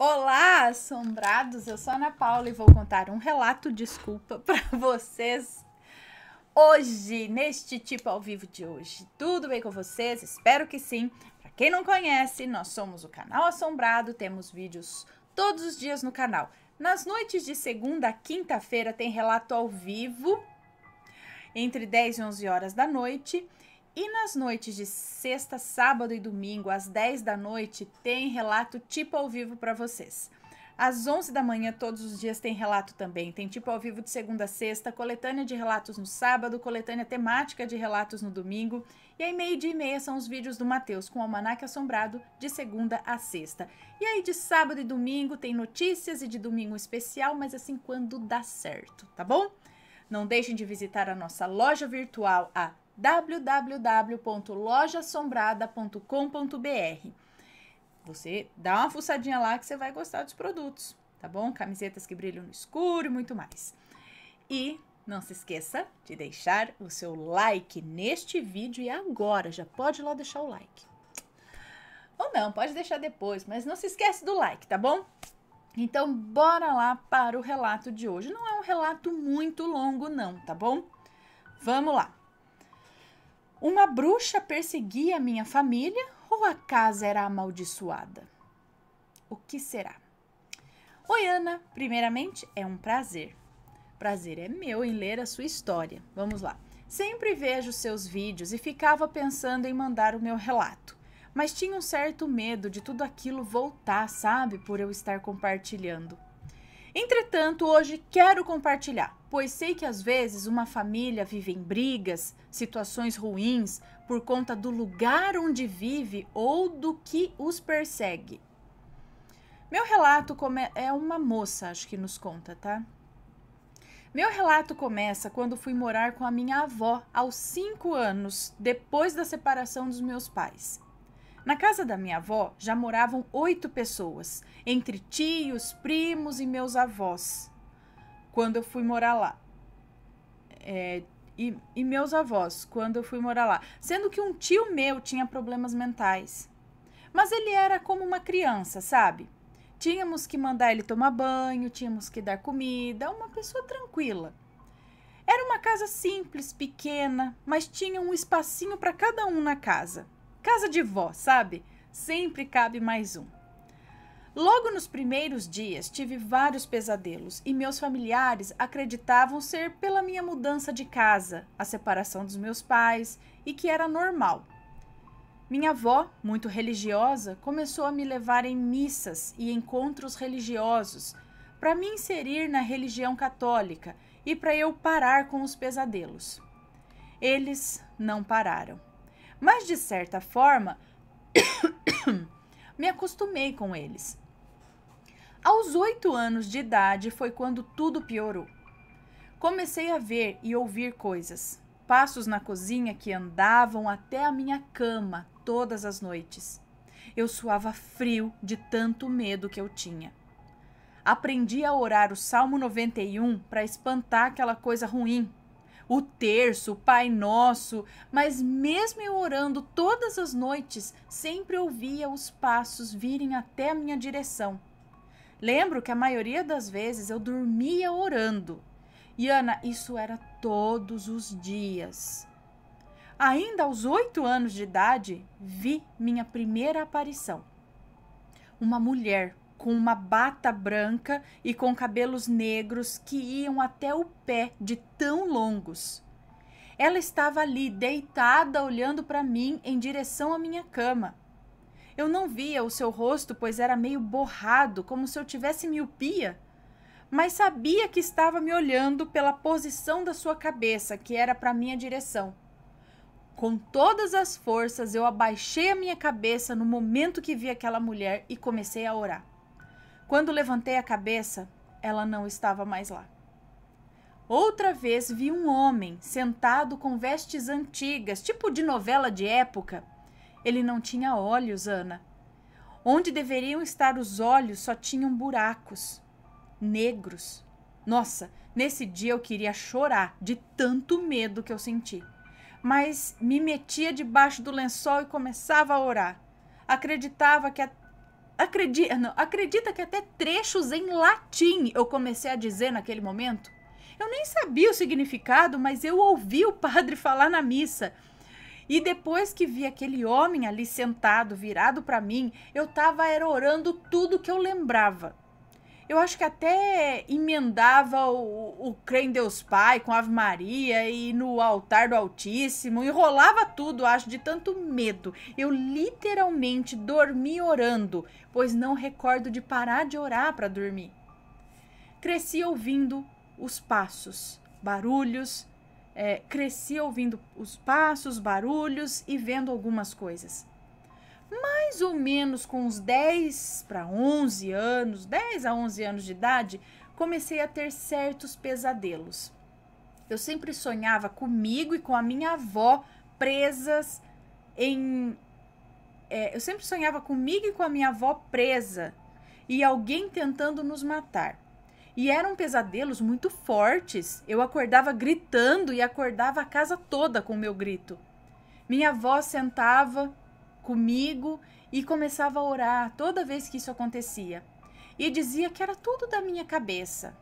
Olá, assombrados! Eu sou Ana Paula e vou contar um relato desculpa para vocês hoje, neste tipo ao vivo de hoje. Tudo bem com vocês? Espero que sim. Para quem não conhece, nós somos o canal Assombrado, temos vídeos todos os dias no canal. Nas noites de segunda a quinta-feira tem relato ao vivo entre 10 e 11 horas da noite e nas noites de sexta, sábado e domingo, às 10 da noite, tem relato tipo ao vivo para vocês. Às 11 da manhã, todos os dias, tem relato também. Tem tipo ao vivo de segunda a sexta, coletânea de relatos no sábado, coletânea temática de relatos no domingo. E aí, meio-dia e meia, são os vídeos do Matheus com o Almanac Assombrado, de segunda a sexta. E aí, de sábado e domingo, tem notícias e de domingo especial, mas assim, quando dá certo, tá bom? Não deixem de visitar a nossa loja virtual, a www.lojassombrada.com.br. Você dá uma fuçadinha lá que você vai gostar dos produtos, tá bom? Camisetas que brilham no escuro e muito mais. E não se esqueça de deixar o seu like neste vídeo e agora já pode lá deixar o like. Ou não, pode deixar depois, mas não se esquece do like, tá bom? Então, bora lá para o relato de hoje. Não é um relato muito longo, não, tá bom? Vamos lá. Uma bruxa perseguia minha família ou a casa era amaldiçoada? O que será? Oi, Ana. Primeiramente, é um prazer. Prazer é meu em ler a sua história. Vamos lá. Sempre vejo seus vídeos e ficava pensando em mandar o meu relato, mas tinha um certo medo de tudo aquilo voltar, sabe, por eu estar compartilhando. Entretanto, hoje quero compartilhar, pois sei que às vezes uma família vive em brigas, situações ruins por conta do lugar onde vive ou do que os persegue. Meu relato é uma moça, acho que nos conta, tá? Meu relato começa quando fui morar com a minha avó aos 5 anos, depois da separação dos meus pais. Na casa da minha avó já moravam oito pessoas, entre tios, primos e meus avós, quando eu fui morar lá. É, e, e meus avós, quando eu fui morar lá. Sendo que um tio meu tinha problemas mentais. Mas ele era como uma criança, sabe? Tínhamos que mandar ele tomar banho, tínhamos que dar comida, uma pessoa tranquila. Era uma casa simples, pequena, mas tinha um espacinho para cada um na casa. Casa de vó, sabe? Sempre cabe mais um. Logo nos primeiros dias tive vários pesadelos e meus familiares acreditavam ser pela minha mudança de casa, a separação dos meus pais e que era normal. Minha avó, muito religiosa, começou a me levar em missas e encontros religiosos para me inserir na religião católica e para eu parar com os pesadelos. Eles não pararam mas de certa forma me acostumei com eles. Aos oito anos de idade foi quando tudo piorou. Comecei a ver e ouvir coisas, passos na cozinha que andavam até a minha cama todas as noites. Eu suava frio de tanto medo que eu tinha. Aprendi a orar o Salmo 91 para espantar aquela coisa ruim o terço, o Pai Nosso, mas mesmo eu orando todas as noites, sempre ouvia os passos virem até a minha direção. Lembro que a maioria das vezes eu dormia orando. E Ana, isso era todos os dias. Ainda aos oito anos de idade, vi minha primeira aparição. Uma mulher com uma bata branca e com cabelos negros que iam até o pé, de tão longos. Ela estava ali, deitada, olhando para mim em direção à minha cama. Eu não via o seu rosto, pois era meio borrado, como se eu tivesse miopia mas sabia que estava me olhando pela posição da sua cabeça, que era para minha direção. Com todas as forças, eu abaixei a minha cabeça no momento que vi aquela mulher e comecei a orar. Quando levantei a cabeça, ela não estava mais lá. Outra vez vi um homem sentado com vestes antigas, tipo de novela de época. Ele não tinha olhos, Ana. Onde deveriam estar os olhos só tinham buracos negros. Nossa, nesse dia eu queria chorar de tanto medo que eu senti. Mas me metia debaixo do lençol e começava a orar. Acreditava que a Acredita, não, acredita que até trechos em latim eu comecei a dizer naquele momento? Eu nem sabia o significado, mas eu ouvi o padre falar na missa. E depois que vi aquele homem ali sentado, virado para mim, eu estava orando tudo que eu lembrava eu acho que até emendava o, o Deus Pai com Ave Maria e no altar do Altíssimo, enrolava tudo, acho, de tanto medo. Eu literalmente dormi orando, pois não recordo de parar de orar para dormir. Cresci ouvindo os passos, barulhos, é, cresci ouvindo os passos, barulhos e vendo algumas coisas mais ou menos com uns 10 para 11 anos, 10 a 11 anos de idade, comecei a ter certos pesadelos. Eu sempre sonhava comigo e com a minha avó presas em. É, eu sempre sonhava comigo e com a minha avó presa e alguém tentando nos matar. E eram pesadelos muito fortes. Eu acordava gritando e acordava a casa toda com o meu grito. Minha avó sentava comigo e começava a orar toda vez que isso acontecia. E dizia que era tudo da minha cabeça.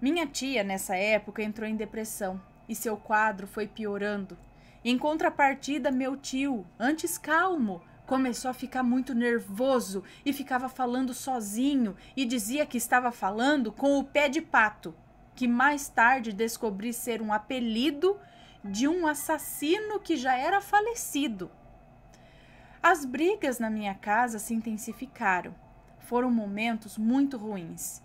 Minha tia, nessa época, entrou em depressão e seu quadro foi piorando. Em contrapartida, meu tio, antes calmo, começou a ficar muito nervoso e ficava falando sozinho e dizia que estava falando com o pé de pato, que mais tarde descobri ser um apelido de um assassino que já era falecido. As brigas na minha casa se intensificaram. Foram momentos muito ruins.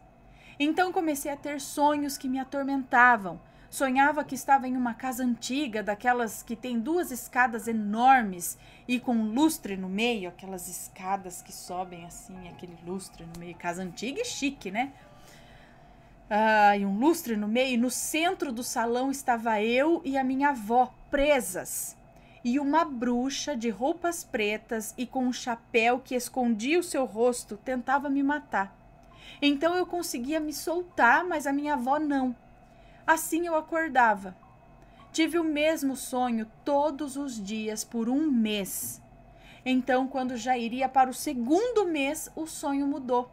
Então comecei a ter sonhos que me atormentavam. Sonhava que estava em uma casa antiga, daquelas que tem duas escadas enormes e com um lustre no meio, aquelas escadas que sobem assim, aquele lustre no meio. Casa antiga e chique, né? Ah, e um lustre no meio. No centro do salão estava eu e a minha avó presas e uma bruxa de roupas pretas e com um chapéu que escondia o seu rosto tentava me matar. Então eu conseguia me soltar, mas a minha avó não. Assim eu acordava. Tive o mesmo sonho todos os dias por um mês. Então, quando já iria para o segundo mês, o sonho mudou.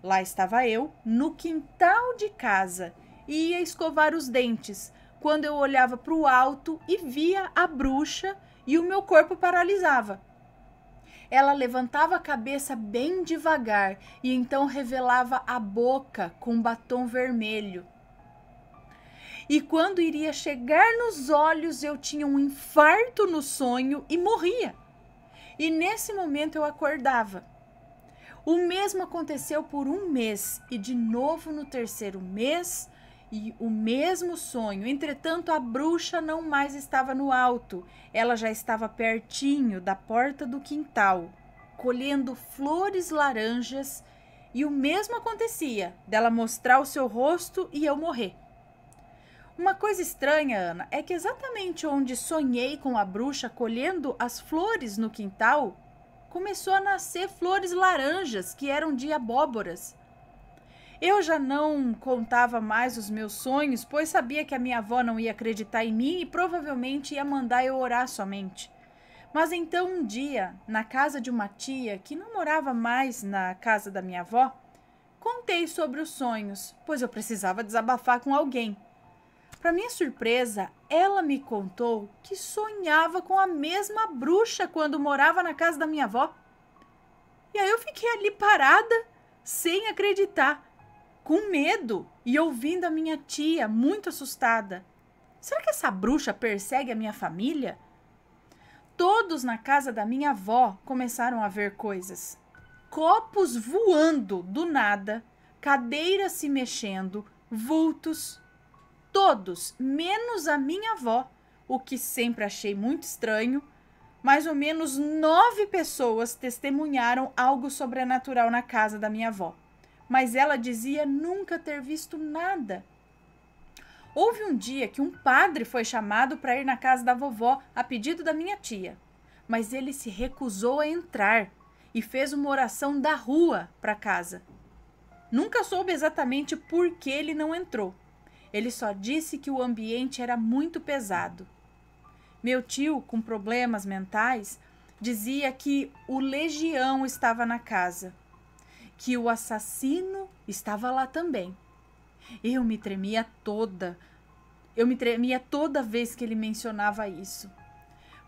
Lá estava eu, no quintal de casa, e ia escovar os dentes, quando eu olhava para o alto e via a bruxa e o meu corpo paralisava. Ela levantava a cabeça bem devagar e então revelava a boca com batom vermelho. E quando iria chegar nos olhos, eu tinha um infarto no sonho e morria. E nesse momento eu acordava. O mesmo aconteceu por um mês, e de novo no terceiro mês, e o mesmo sonho. Entretanto, a bruxa não mais estava no alto, ela já estava pertinho da porta do quintal, colhendo flores laranjas, e o mesmo acontecia dela mostrar o seu rosto e eu morrer. Uma coisa estranha, Ana, é que exatamente onde sonhei com a bruxa colhendo as flores no quintal, começou a nascer flores laranjas que eram de abóboras. Eu já não contava mais os meus sonhos, pois sabia que a minha avó não ia acreditar em mim e provavelmente ia mandar eu orar somente. Mas então um dia, na casa de uma tia que não morava mais na casa da minha avó, contei sobre os sonhos, pois eu precisava desabafar com alguém. Para minha surpresa, ela me contou que sonhava com a mesma bruxa quando morava na casa da minha avó. E aí eu fiquei ali parada, sem acreditar com medo e ouvindo a minha tia, muito assustada. Será que essa bruxa persegue a minha família? Todos na casa da minha avó começaram a ver coisas. Copos voando do nada, cadeiras se mexendo, vultos. Todos, menos a minha avó, o que sempre achei muito estranho. Mais ou menos nove pessoas testemunharam algo sobrenatural na casa da minha avó mas ela dizia nunca ter visto nada. Houve um dia que um padre foi chamado para ir na casa da vovó a pedido da minha tia, mas ele se recusou a entrar e fez uma oração da rua para casa. Nunca soube exatamente por que ele não entrou. Ele só disse que o ambiente era muito pesado. Meu tio, com problemas mentais, dizia que o legião estava na casa que o assassino estava lá também. Eu me tremia toda. Eu me tremia toda vez que ele mencionava isso.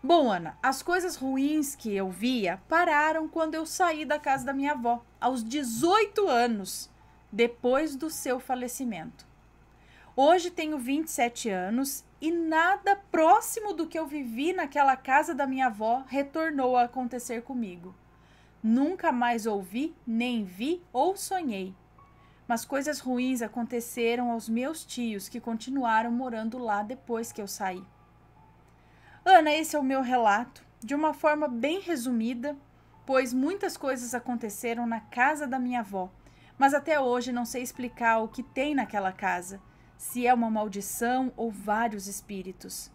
Bom, Ana, as coisas ruins que eu via pararam quando eu saí da casa da minha avó, aos 18 anos, depois do seu falecimento. Hoje tenho 27 anos e nada próximo do que eu vivi naquela casa da minha avó retornou a acontecer comigo. Nunca mais ouvi, nem vi ou sonhei. Mas coisas ruins aconteceram aos meus tios que continuaram morando lá depois que eu saí. Ana, esse é o meu relato, de uma forma bem resumida, pois muitas coisas aconteceram na casa da minha avó, mas até hoje não sei explicar o que tem naquela casa, se é uma maldição ou vários espíritos.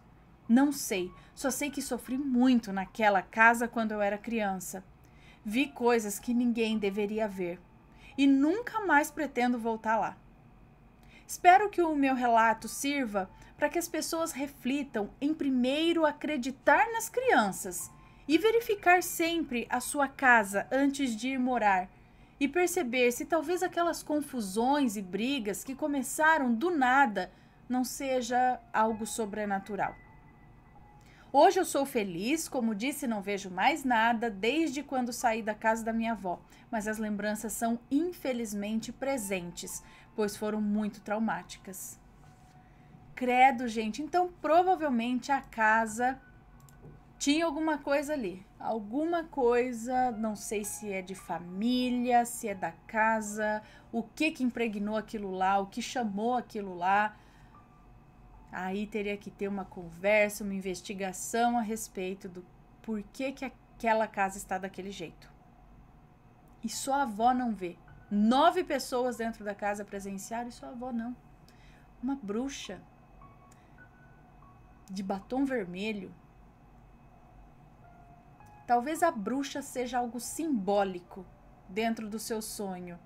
Não sei, só sei que sofri muito naquela casa quando eu era criança. Vi coisas que ninguém deveria ver e nunca mais pretendo voltar lá. Espero que o meu relato sirva para que as pessoas reflitam em primeiro acreditar nas crianças e verificar sempre a sua casa antes de ir morar e perceber se talvez aquelas confusões e brigas que começaram do nada não seja algo sobrenatural. Hoje eu sou feliz, como disse, não vejo mais nada desde quando saí da casa da minha avó, mas as lembranças são infelizmente presentes, pois foram muito traumáticas. Credo, gente, então provavelmente a casa tinha alguma coisa ali, alguma coisa, não sei se é de família, se é da casa, o que que impregnou aquilo lá, o que chamou aquilo lá Aí teria que ter uma conversa, uma investigação a respeito do porquê que aquela casa está daquele jeito. E sua avó não vê. Nove pessoas dentro da casa presenciaram e sua avó não. Uma bruxa de batom vermelho. Talvez a bruxa seja algo simbólico dentro do seu sonho.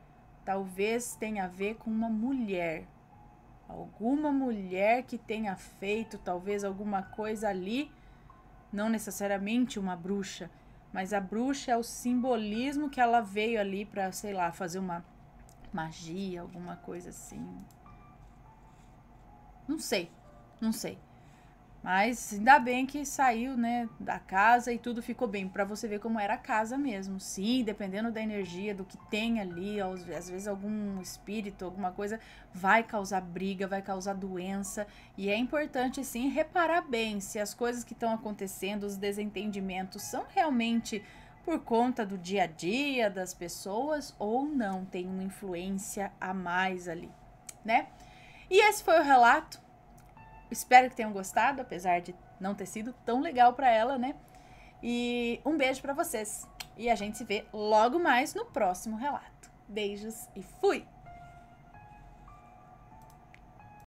Talvez tenha a ver com uma mulher Alguma mulher que tenha feito talvez alguma coisa ali, não necessariamente uma bruxa, mas a bruxa é o simbolismo que ela veio ali para, sei lá, fazer uma magia, alguma coisa assim. Não sei, não sei. Mas ainda bem que saiu, né, da casa e tudo ficou bem, para você ver como era a casa mesmo. Sim, dependendo da energia, do que tem ali, às vezes algum espírito, alguma coisa vai causar briga, vai causar doença, e é importante sim reparar bem se as coisas que estão acontecendo, os desentendimentos são realmente por conta do dia a dia das pessoas ou não tem uma influência a mais ali, né? E esse foi o relato Espero que tenham gostado, apesar de não ter sido tão legal para ela, né? E um beijo para vocês. E a gente se vê logo mais no próximo relato. Beijos e fui!